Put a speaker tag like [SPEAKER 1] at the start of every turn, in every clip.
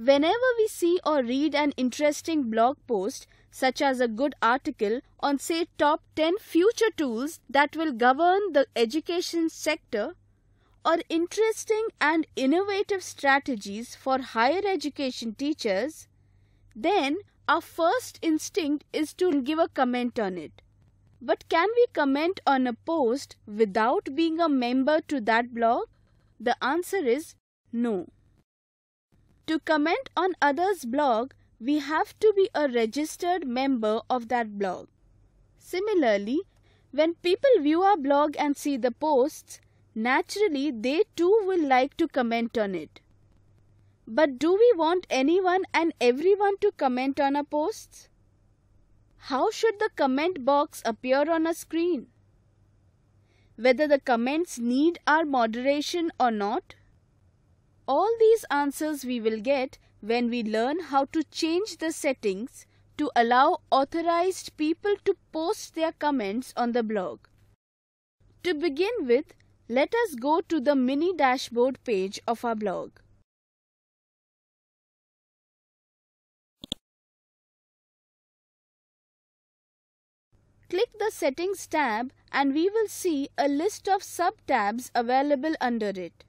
[SPEAKER 1] Whenever we see or read an interesting blog post, such as a good article on, say, top 10 future tools that will govern the education sector, or interesting and innovative strategies for higher education teachers, then our first instinct is to give a comment on it. But can we comment on a post without being a member to that blog? The answer is no. To comment on others' blog, we have to be a registered member of that blog. Similarly, when people view our blog and see the posts, naturally they too will like to comment on it. But do we want anyone and everyone to comment on our posts? How should the comment box appear on a screen? Whether the comments need our moderation or not? All these answers we will get when we learn how to change the settings to allow authorized people to post their comments on the blog.
[SPEAKER 2] To begin with, let us go to the mini dashboard page of our blog. Click the Settings tab and we will see a list of sub-tabs available under it.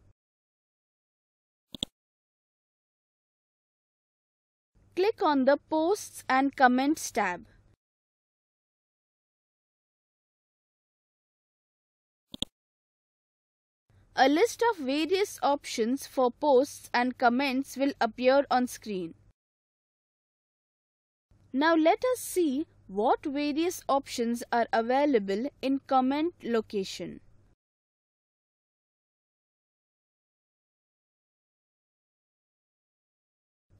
[SPEAKER 2] click on the Posts and Comments tab. A list of various options for posts and
[SPEAKER 1] comments will appear on screen. Now let
[SPEAKER 2] us see what various options are available in comment location.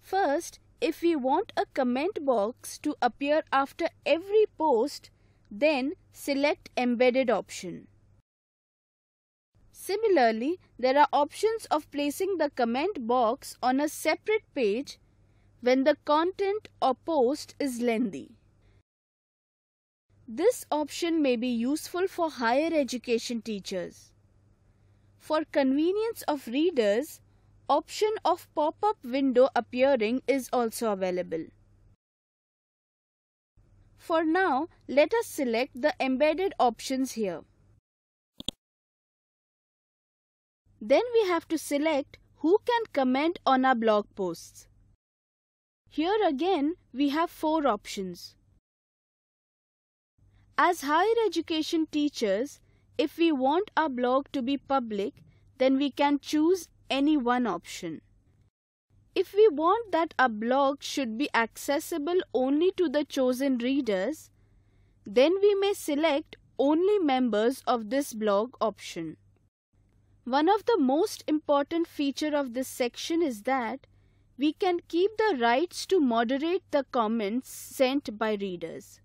[SPEAKER 2] First, if we want a comment box to appear
[SPEAKER 1] after every post, then select embedded option. Similarly, there are options of placing the comment box on a separate page when the content or post is lengthy. This option may be useful for higher education teachers. For convenience of readers, option of pop-up window appearing is also available. For now, let us select the embedded options here. Then we have to select who can comment on our blog posts. Here again, we have four options. As higher education teachers, if we want our blog to be public, then we can choose any one option. If we want that a blog should be accessible only to the chosen readers, then we may select only members of this blog option. One of the most important feature of this section is that we can keep the rights to moderate the comments sent by readers.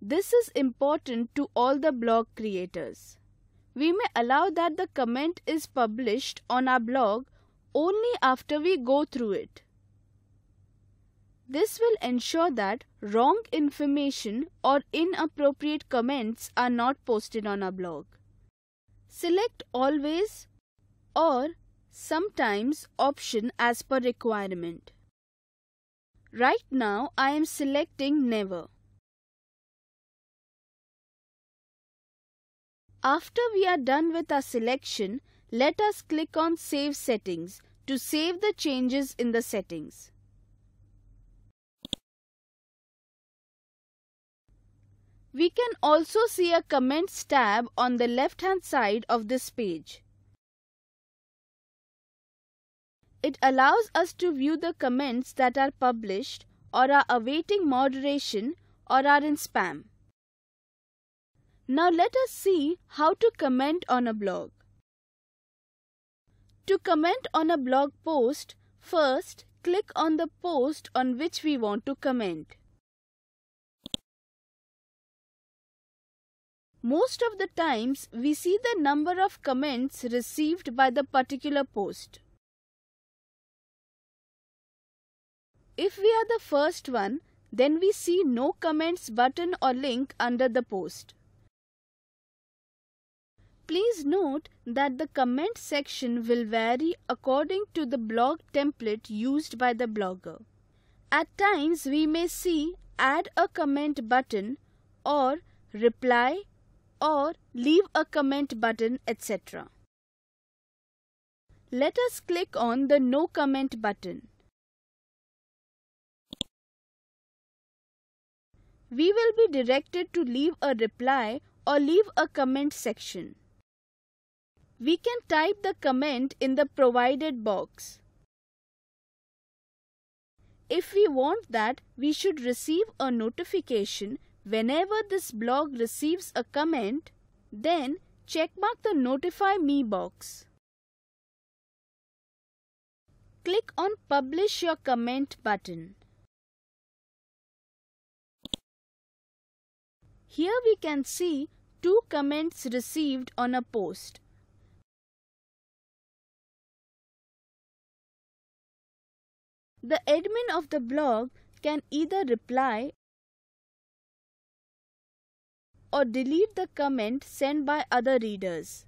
[SPEAKER 1] This is important to all the blog creators we may allow that the comment is published on our blog only after we go through it. This will ensure that wrong information or inappropriate comments are not posted on our blog. Select always or sometimes option as per requirement. Right now I am selecting never. After we are done with our selection, let us click on Save Settings to save the changes in the settings.
[SPEAKER 2] We can also see a Comments tab on the left hand side of this page.
[SPEAKER 1] It allows us to view the comments that are published or are awaiting moderation or are in spam. Now let us see how to comment on a blog. To comment on a blog post, first click on the post on which we want to comment. Most of the times, we see the number of comments received by the particular post. If we are the first one, then we see no comments button or link under the post. Please note that the comment section will vary according to the blog template used by the blogger. At times we may see add a comment button or reply or leave a comment button etc. Let us click on the no comment button. We will be directed to leave a reply or leave a comment section. We can type the comment in the provided box. If we want that, we should receive a notification whenever this blog receives a comment, then checkmark the Notify Me box.
[SPEAKER 2] Click on Publish Your Comment button. Here we can see two comments received on a post. The admin of the blog can either reply or delete the comment sent by other readers.